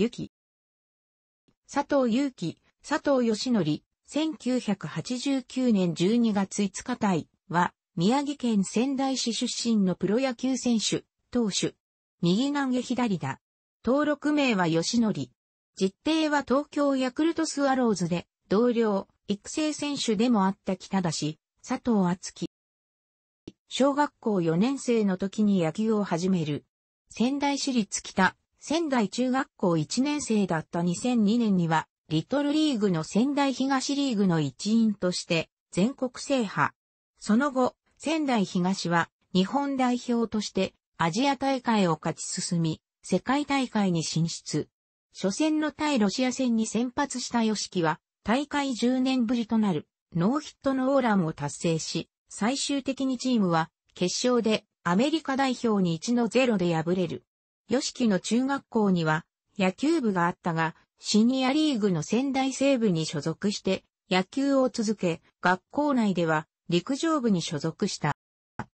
ゆき。佐藤祐き、佐藤義則、1989年12月5日対は、宮城県仙台市出身のプロ野球選手、投手。右投げ左だ。登録名は義則。実定は東京ヤクルトスワローズで、同僚、育成選手でもあった北田氏、佐藤厚樹。小学校4年生の時に野球を始める。仙台市立北仙台中学校1年生だった2002年には、リトルリーグの仙台東リーグの一員として全国制覇。その後、仙台東は日本代表としてアジア大会を勝ち進み、世界大会に進出。初戦の対ロシア戦に先発した吉木は、大会10年ぶりとなるノーヒットノーランを達成し、最終的にチームは決勝でアメリカ代表に1の0で敗れる。吉木の中学校には野球部があったが、シニアリーグの仙台西部に所属して野球を続け、学校内では陸上部に所属した。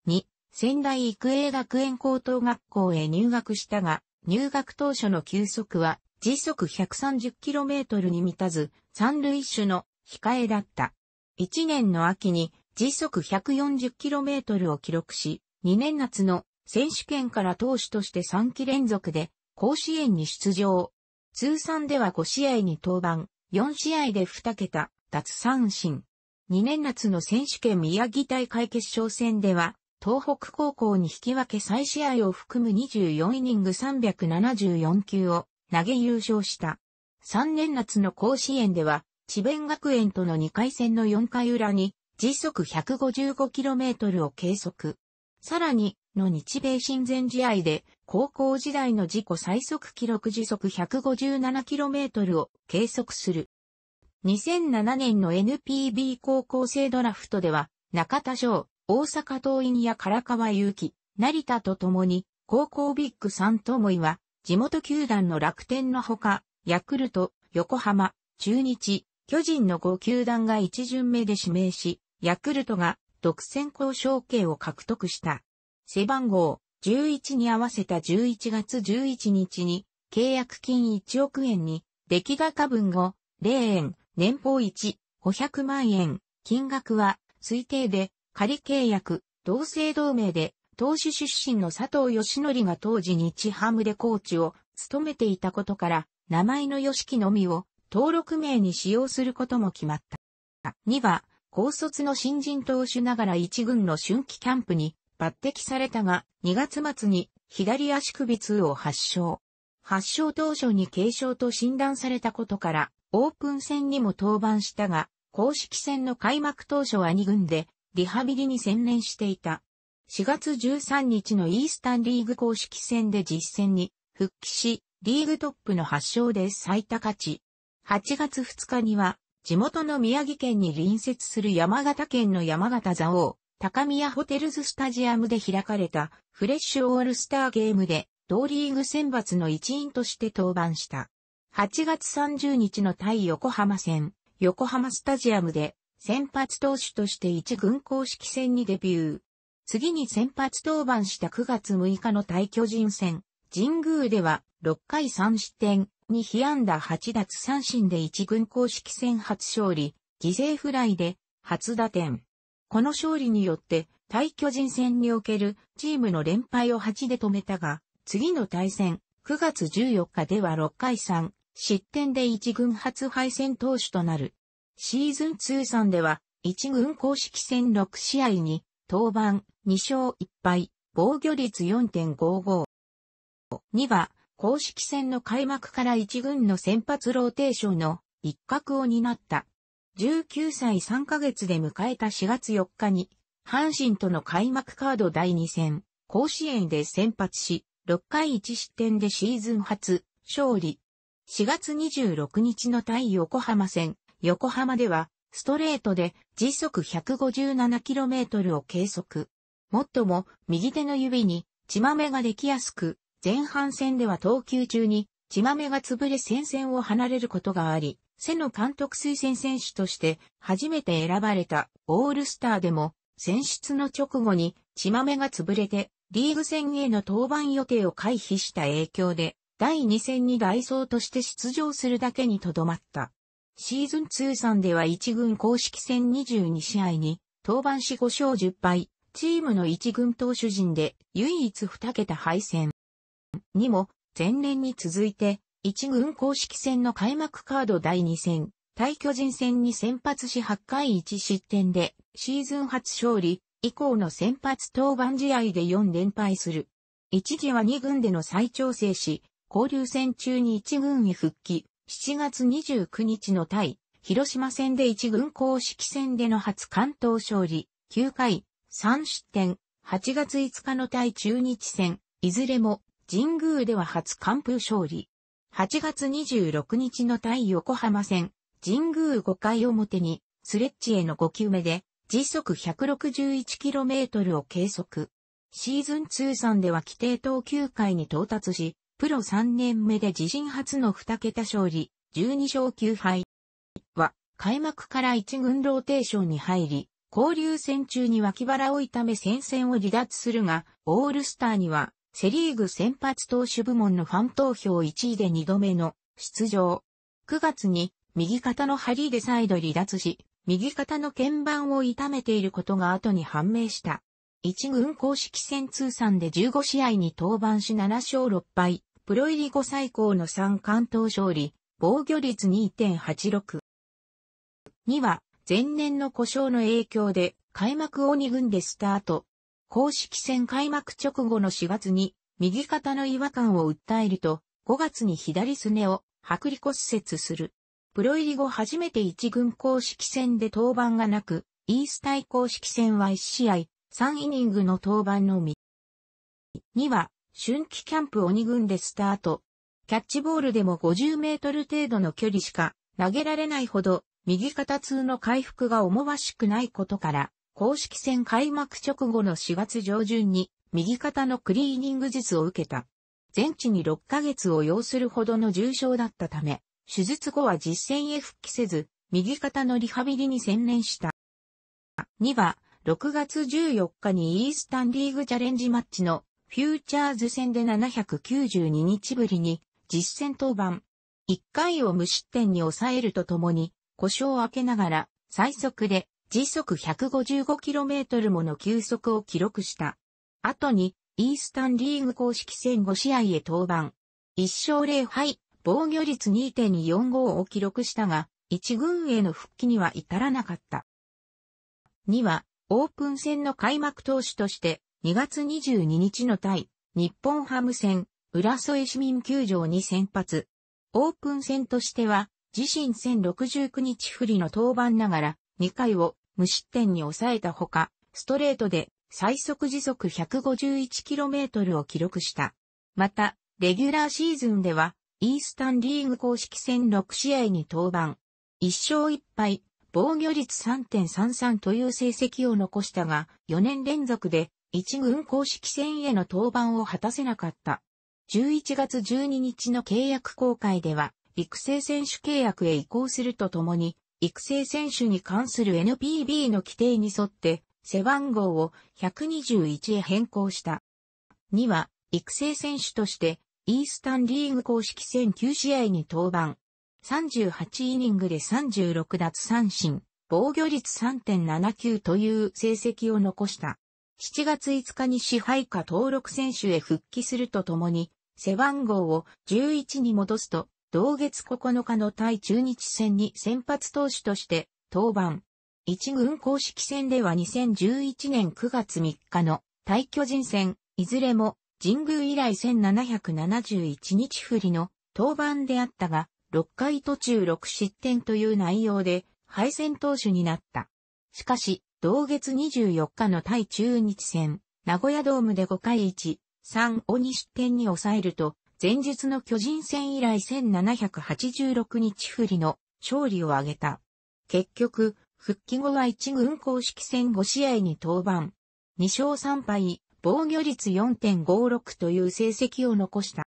2、仙台育英学園高等学校へ入学したが、入学当初の球速は時速 130km に満たず、三塁手の控えだった。1年の秋に時速 140km を記録し、2年夏の選手権から投手として3期連続で甲子園に出場。通算では5試合に登板、4試合で2桁、脱三振。2年夏の選手権宮城大会決勝戦では、東北高校に引き分け再試合を含む24イニング374球を投げ優勝した。3年夏の甲子園では、智弁学園との2回戦の4回裏に、時速 155km を計測。さらに、の日米親善試合で、高校時代の自己最速記録時速 157km を計測する。2007年の NPB 高校生ドラフトでは、中田翔、大阪桐蔭や唐川祐希、成田と共に、高校ビッグ3ともいは、地元球団の楽天のほか、ヤクルト、横浜、中日、巨人の5球団が1巡目で指名し、ヤクルトが独占交渉権を獲得した。背番号11に合わせた11月11日に契約金1億円に出来高分後0円、年俸1、500万円、金額は推定で仮契約、同姓同名で投手出身の佐藤義則が当時日ハムでコーチを務めていたことから名前の義樹のみを登録名に使用することも決まった。2は高卒の新人投手ながら一軍の春季キャンプに抜擢されたが、2月末に左足首痛を発症。発症当初に軽症と診断されたことから、オープン戦にも登板したが、公式戦の開幕当初は2軍で、リハビリに専念していた。4月13日のイースタンリーグ公式戦で実戦に復帰し、リーグトップの8勝で最多勝ち。8月2日には地元の宮城県に隣接する山形県の山形座王、高宮ホテルズスタジアムで開かれたフレッシュオールスターゲームで同リーグ選抜の一員として登板した。8月30日の対横浜戦、横浜スタジアムで先発投手として一軍公式戦にデビュー。次に先発登板した9月6日の対巨人戦、神宮では6回3失点、2被安打8奪三振で1軍公式戦初勝利、犠牲フライで初打点。この勝利によって、対巨人戦におけるチームの連敗を8で止めたが、次の対戦、9月14日では6回3、失点で1軍初敗戦投手となる。シーズン通算では、1軍公式戦6試合に、登板2勝1敗、防御率4.55。2は、公式戦の開幕から一軍の先発ローテーションの一角を担った。19歳3ヶ月で迎えた4月4日に、阪神との開幕カード第2戦、甲子園で先発し、6回1失点でシーズン初、勝利。4月26日の対横浜戦、横浜では、ストレートで時速 157km を計測。もっとも、右手の指に、血豆ができやすく、前半戦では投球中に、血豆が潰れ戦線を離れることがあり、背の監督推薦選手として初めて選ばれたオールスターでも、選出の直後に血豆が潰れて、リーグ戦への登板予定を回避した影響で、第2戦に代走として出場するだけにとどまった。シーズン通算では1軍公式戦22試合に、登板し5勝10敗、チームの1軍投手陣で唯一2桁敗戦。にも、前年に続いて、一軍公式戦の開幕カード第2戦、対巨人戦に先発し8回1失点で、シーズン初勝利、以降の先発登板試合で4連敗する。一時は2軍での再調整し、交流戦中に1軍へ復帰、7月29日の対、広島戦で1軍公式戦での初関東勝利、9回、3失点、8月5日の対中日戦、いずれも神宮では初完封勝利。8月26日の対横浜戦、神宮5回表に、スレッチへの5球目で、時速 161km を計測。シーズン通算では規定投球回に到達し、プロ3年目で自身初の2桁勝利、12勝9敗は、開幕から1軍ローテーションに入り、交流戦中に脇腹を痛め戦線を離脱するが、オールスターにはセリーグ先発投手部門のファン投票1位で2度目の出場。9月に右肩の針でイド離脱し、右肩の鍵盤を痛めていることが後に判明した。1軍公式戦通算で15試合に登板し7勝6敗、プロ入り後最高の3関東勝利、防御率2.86。2は、前年の故障の影響で、開幕を2軍でスタート、公式戦開幕直後の4月に、右肩の違和感を訴えると、5月に左すねを剥離骨折する。プロ入り後初めて1軍公式戦で登板がなく、イース対公式戦は1試合、3イニングの登板のみ。2は、春季キャンプ鬼軍でスタート。キャッチボールでも50メートル程度の距離しか投げられないほど、右肩痛の回復が思わしくないことから、公式戦開幕直後の4月上旬に右肩のクリーニング術を受けた。全治に6ヶ月を要するほどの重症だったため、手術後は実戦へ復帰せず、右肩のリハビリに専念した。2は、6月14日にイースタンリーグチャレンジマッチのフューチャーズ戦で792日ぶりに実戦登板。1回を無失点に抑えるとともに、故障を明けながら最速で時速 155km もの球速を記録した。後に、イースタンリーグ公式戦5試合へ登板。1勝0敗、防御率2.45を記録したが、1軍への復帰には至らなかった。2は、オープン戦の開幕投手として、2月22日の対、日本ハム戦、浦添市民球場に先発。オープン戦としては、自身1069日不利の登板ながら、2回を無失点に抑えたほか、ストレートで最速時速 151km を記録した。また、レギュラーシーズンでは、イースタンリーグ公式戦6試合に登板。1勝1敗、防御率3.33という成績を残したが、4年連続で1軍公式戦への登板を果たせなかった。11月12日の契約公開では、育成選手契約へ移行するとともに、育成選手に関する NPB の規定に沿って背番号を121へ変更した。2は育成選手としてイースタンリーグ公式戦9試合に登板。38イニングで36奪三振、防御率3.79という成績を残した。7月5日に支配下登録選手へ復帰するとともに、背番号を11に戻すと、同月9日の対中日戦に先発投手として登板。一軍公式戦では2011年9月3日の対巨人戦、いずれも神宮以来1771日振りの登板であったが、6回途中6失点という内容で敗戦投手になった。しかし、同月24日の対中日戦、名古屋ドームで5回1、3を2失点に抑えると、前日の巨人戦以来1786日振りの勝利を挙げた。結局、復帰後は一軍公式戦5試合に登板。2勝3敗、防御率4.56という成績を残した。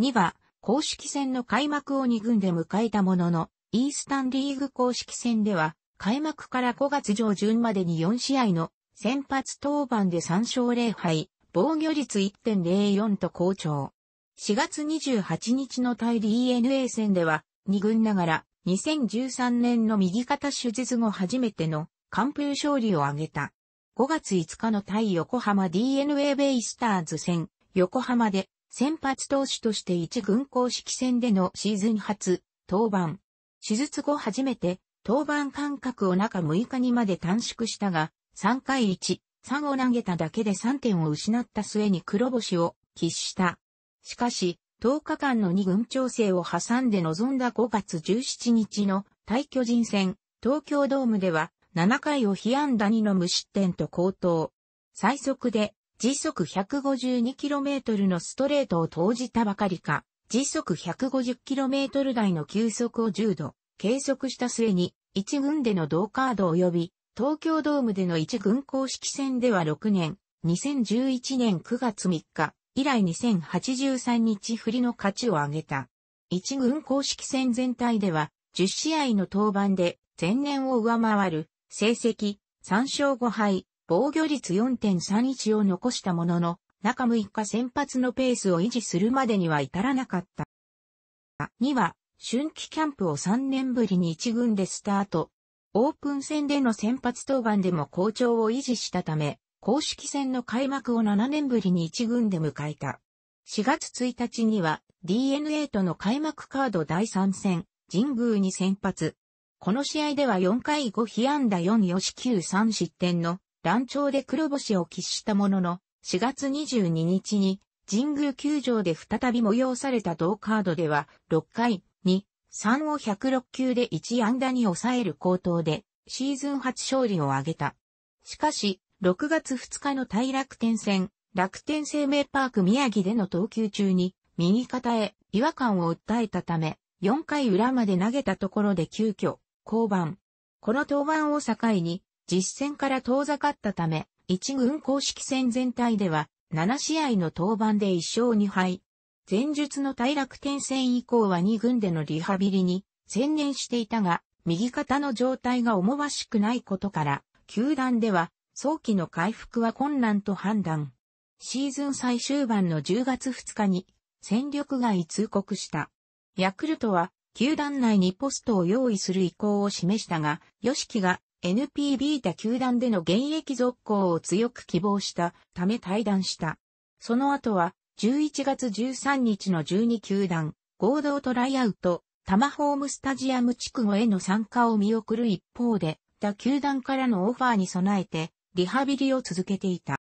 2は、公式戦の開幕を2軍で迎えたものの、イースタンリーグ公式戦では、開幕から5月上旬までに4試合の先発登板で3勝0敗、防御率1.04と好調。4月28日の対 DNA 戦では、2軍ながら、2013年の右肩手術後初めての完封勝利を挙げた。5月5日の対横浜 DNA ベイスターズ戦、横浜で先発投手として1軍公式戦でのシーズン初、登板。手術後初めて、登板間隔を中6日にまで短縮したが、3回1、3を投げただけで3点を失った末に黒星を喫した。しかし、10日間の2軍調整を挟んで臨んだ5月17日の対巨人戦、東京ドームでは7回を被安打2の無失点と高騰。最速で時速 152km のストレートを投じたばかりか、時速 150km 台の球速を10度計測した末に1軍での同カード及び東京ドームでの1軍公式戦では6年、2011年9月3日、以来2083日振りの勝ちを挙げた。一軍公式戦全体では、10試合の登板で前年を上回る成績3勝5敗、防御率4.31を残したものの、中6日先発のペースを維持するまでには至らなかった。2は、春季キャンプを3年ぶりに一軍でスタート。オープン戦での先発登板でも好調を維持したため、公式戦の開幕を7年ぶりに1軍で迎えた。4月1日には DNA との開幕カード第3戦、神宮に先発。この試合では4回5被安打4し9 3失点の乱調で黒星を喫したものの、4月22日に神宮球場で再び催された同カードでは、6回2、3を106球で1安打に抑える高騰で、シーズン初勝利を挙げた。しかし、6月2日の対楽天戦、楽天生命パーク宮城での投球中に、右肩へ違和感を訴えたため、4回裏まで投げたところで急遽、降板。この登板を境に、実戦から遠ざかったため、1軍公式戦全体では、7試合の登板で1勝2敗。前述の対楽天戦以降は2軍でのリハビリに専念していたが、右肩の状態が思わしくないことから、球団では早期の回復は困難と判断。シーズン最終盤の10月2日に戦力外通告した。ヤクルトは球団内にポストを用意する意向を示したが、吉木が NPB た球団での現役続行を強く希望したため退団した。その後は11月13日の12球団合同トライアウト、タマホームスタジアム地区への参加を見送る一方で、他球団からのオファーに備えてリハビリを続けていた。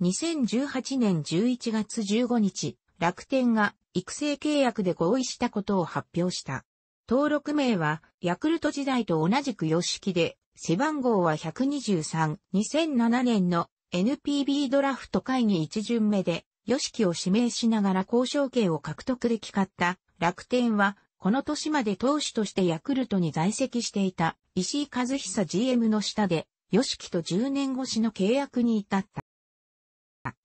2018年11月15日、楽天が育成契約で合意したことを発表した。登録名は、ヤクルト時代と同じく様式で、背番号は123、2007年の NPB ドラフト会議一巡目で、ヨシキを指名しながら交渉権を獲得できかった楽天は、この年まで投手としてヤクルトに在籍していた石井和久 GM の下で吉木と10年越しの契約に至った。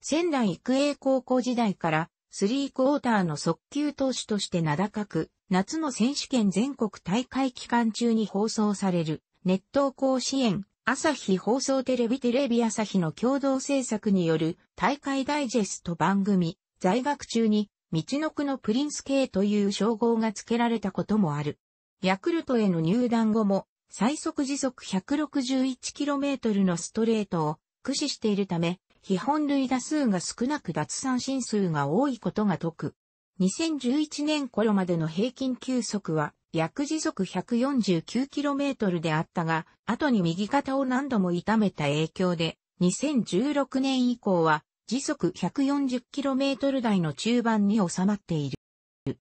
仙台育英高校時代から、スリークォーターの速球投手として名高く、夏の選手権全国大会期間中に放送される、熱湯甲子園、朝日放送テレビテレビ朝日の共同制作による大会ダイジェスト番組、在学中に、道の区のプリンス系という称号が付けられたこともある。ヤクルトへの入団後も、最速時速 161km のストレートを駆使しているため、基本塁打数が少なく奪三振数が多いことが得。2011年頃までの平均球速は約時速 149km であったが、後に右肩を何度も痛めた影響で、2016年以降は時速 140km 台の中盤に収まっている。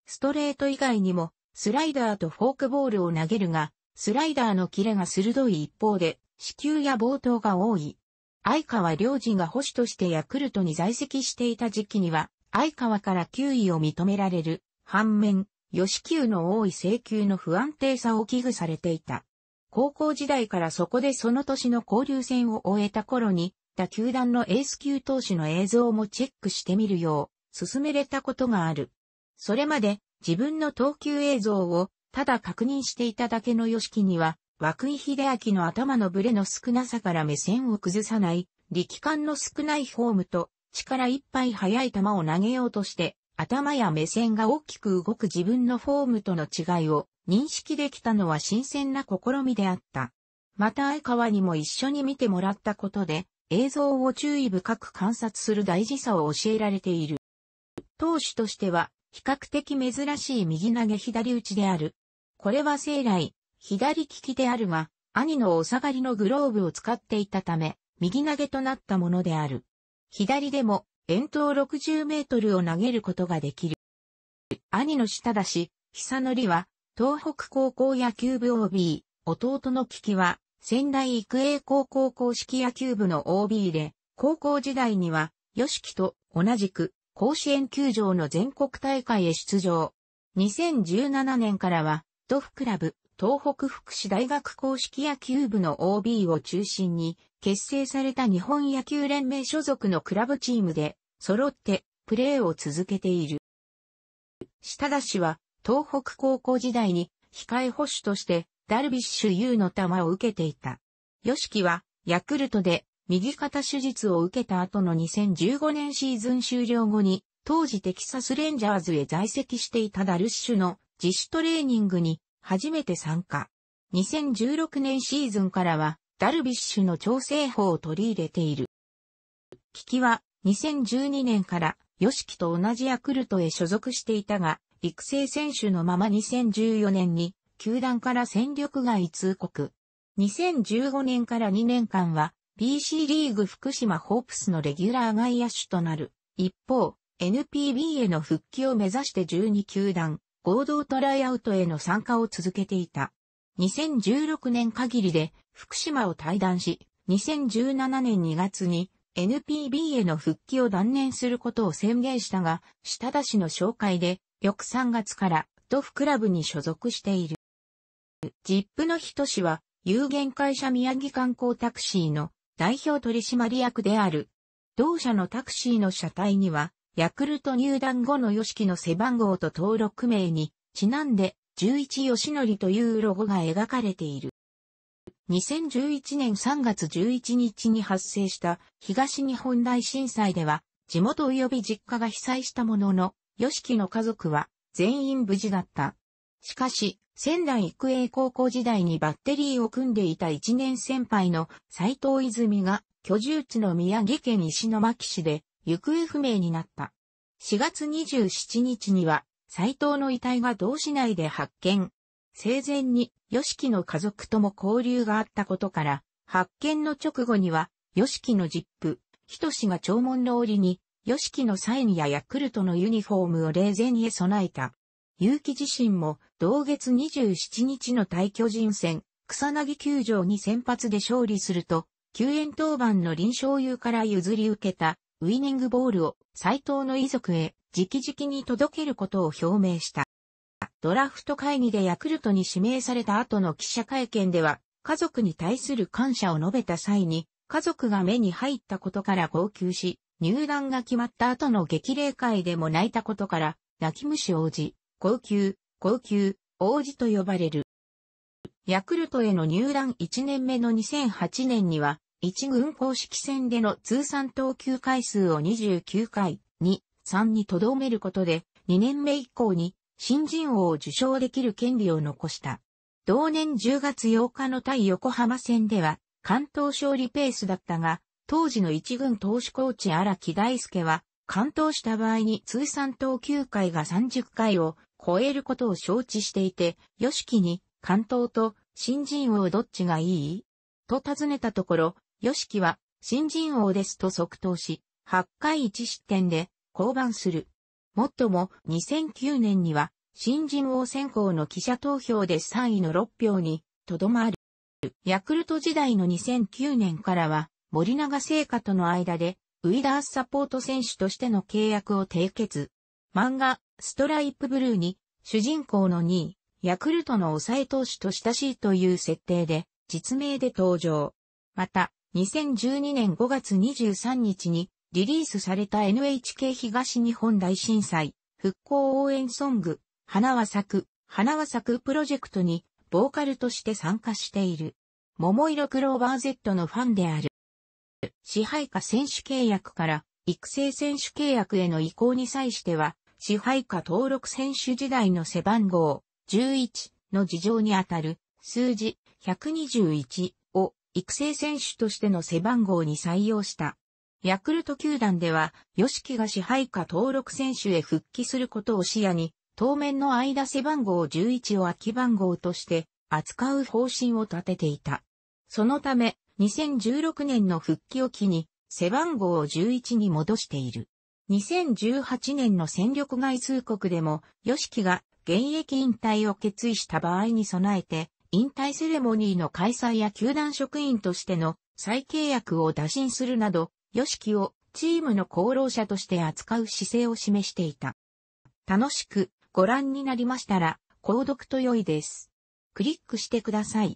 ストレート以外にもスライダーとフォークボールを投げるが、スライダーのキレが鋭い一方で、死球や暴投が多い。相川良二が保守としてヤクルトに在籍していた時期には、相川から球威を認められる。反面、吉球の多い請求の不安定さを危惧されていた。高校時代からそこでその年の交流戦を終えた頃に、他球団のエース級投手の映像もチェックしてみるよう、進めれたことがある。それまで自分の投球映像をただ確認していただけの良樹には、涌井秀明の頭のブレの少なさから目線を崩さない、力感の少ないフォームと、力いっぱい速い球を投げようとして、頭や目線が大きく動く自分のフォームとの違いを認識できたのは新鮮な試みであった。また相川にも一緒に見てもらったことで、映像を注意深く観察する大事さを教えられている。投手としては、比較的珍しい右投げ左打ちである、これは生来、左利きであるが、兄のお下がりのグローブを使っていたため、右投げとなったものである。左でも、遠投60メートルを投げることができる。兄の下だし、久則は、東北高校野球部 OB、弟の利きは、仙台育英高校公式野球部の OB で、高校時代には、吉木と同じく、甲子園球場の全国大会へ出場。2017年からは、トフクラブ、東北福祉大学公式野球部の OB を中心に結成された日本野球連盟所属のクラブチームで揃ってプレーを続けている。下田氏は東北高校時代に控え保守としてダルビッシュ有の球を受けていた。吉木はヤクルトで右肩手術を受けた後の2015年シーズン終了後に当時テキサスレンジャーズへ在籍していたダルッシュの自主トレーニングに初めて参加。2016年シーズンからはダルビッシュの調整法を取り入れている。キキは2012年からヨシキと同じヤクルトへ所属していたが、育成選手のまま2014年に球団から戦力外通告。2015年から2年間は BC リーグ福島ホープスのレギュラー外野手となる。一方、NPB への復帰を目指して12球団、合同トライアウトへの参加を続けていた。2016年限りで福島を退団し、2017年2月に NPB への復帰を断念することを宣言したが、下田氏の紹介で、翌3月からドフクラブに所属している。ジップの人氏は、有限会社宮城観光タクシーの代表取締役である。同社のタクシーの車体には、ヤクルト入団後の吉木の背番号と登録名に、ちなんで、11吉則というロゴが描かれている。2011年3月11日に発生した東日本大震災では、地元及び実家が被災したものの、吉木の家族は全員無事だった。しかし、仙台育英高校時代にバッテリーを組んでいた一年先輩の斎藤泉が居住地の宮城県石巻市で行方不明になった。4月27日には、斎藤の遺体が同市内で発見。生前に、吉木の家族とも交流があったことから、発見の直後には、吉木の実父、仁が弔問の折に、吉木のサインやヤクルトのユニフォームを霊前へ備えた。結城自身も同月27日の対巨人戦、草薙球場に先発で勝利すると、救援当番の臨床優から譲り受けたウィニングボールを斎藤の遺族へ直々に届けることを表明した。ドラフト会議でヤクルトに指名された後の記者会見では、家族に対する感謝を述べた際に、家族が目に入ったことから号泣し、入団が決まった後の激励会でも泣いたことから、泣き虫王子、号泣、号泣、王子と呼ばれる。ヤクルトへの入団1年目の2008年には、1軍公式戦での通算投球回数を29回、2、3にとどめることで、2年目以降に新人王を受賞できる権利を残した。同年10月8日の対横浜戦では、関東勝利ペースだったが、当時の一軍投手コーチ荒木大輔は、関東した場合に通算投球回が30回を超えることを承知していて、吉木に関東と新人王どっちがいいと尋ねたところ、吉木は新人王ですと即答し、8回1失点で降板する。もっとも2009年には新人王選考の記者投票で3位の6票にとどまる。ヤクルト時代の2009年からは森永製菓との間でウィダースサポート選手としての契約を締結。漫画ストライプブルーに主人公の2位、ヤクルトの抑え投手と親しいという設定で実名で登場。また、2012年5月23日にリリースされた NHK 東日本大震災復興応援ソング、花は咲く、花は咲くプロジェクトにボーカルとして参加している。桃色クローバー Z のファンである。支配下選手契約から育成選手契約への移行に際しては、支配下登録選手時代の背番号11の事情にあたる数字121育成選手としての背番号に採用した。ヤクルト球団では、吉木が支配下登録選手へ復帰することを視野に、当面の間背番号11を空き番号として扱う方針を立てていた。そのため、2016年の復帰を機に、背番号を11に戻している。2018年の戦力外通告でも、吉木が現役引退を決意した場合に備えて、引退セレモニーの開催や球団職員としての再契約を打診するなど、吉木をチームの功労者として扱う姿勢を示していた。楽しくご覧になりましたら、購読と良いです。クリックしてください。